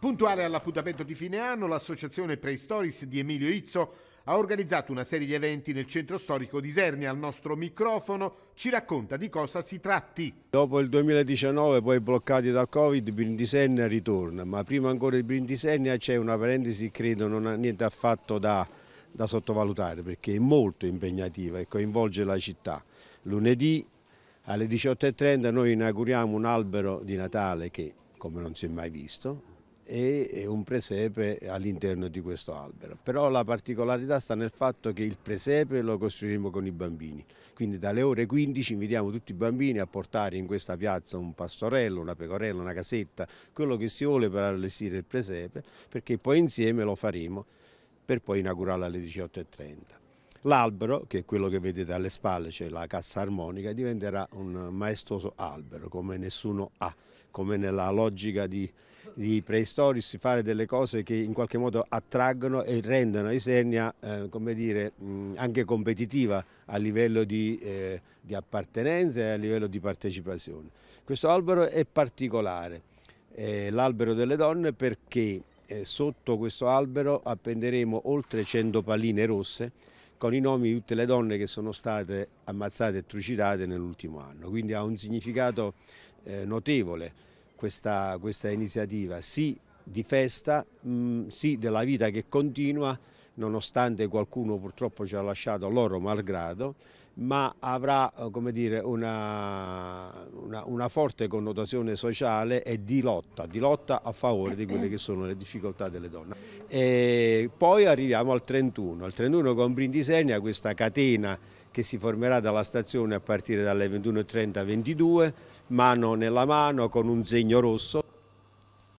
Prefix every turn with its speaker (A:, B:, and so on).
A: Puntuale all'appuntamento di fine anno, l'associazione Prehistoris di Emilio Izzo ha organizzato una serie di eventi nel centro storico di Isernia. Al nostro microfono ci racconta di cosa si tratti. Dopo il 2019, poi bloccati dal Covid, Brindisenia ritorna, ma prima ancora di Brindisenia c'è una parentesi che credo non ha niente affatto da, da sottovalutare perché è molto impegnativa e coinvolge la città. Lunedì alle 18.30 noi inauguriamo un albero di Natale che, come non si è mai visto, e un presepe all'interno di questo albero. Però la particolarità sta nel fatto che il presepe lo costruiremo con i bambini, quindi dalle ore 15 invitiamo tutti i bambini a portare in questa piazza un pastorello, una pecorella, una casetta, quello che si vuole per allestire il presepe, perché poi insieme lo faremo per poi inaugurarlo alle 18.30. L'albero, che è quello che vedete alle spalle, cioè la cassa armonica, diventerà un maestoso albero, come nessuno ha, come nella logica di, di preistorici, fare delle cose che in qualche modo attraggono e rendono Isernia eh, come dire, mm, anche competitiva a livello di, eh, di appartenenza e a livello di partecipazione. Questo albero è particolare, eh, l'albero delle donne perché eh, sotto questo albero appenderemo oltre 100 palline rosse con i nomi di tutte le donne che sono state ammazzate e trucidate nell'ultimo anno. Quindi ha un significato eh, notevole questa, questa, iniziativa, sì di festa, mh, mm, sì della vita che continua, nonostante qualcuno purtroppo ci ha lasciato loro malgrado, ma avrà eh, dire, una, una, una, forte connotazione sociale e di lotta, di lotta a favore di quelle che sono le difficoltà delle donne. E poi arriviamo al 31, al 31 con Brindisenia questa catena che si formerà dalla stazione a partire dalle 21.30-22, mano nella mano con un segno rosso.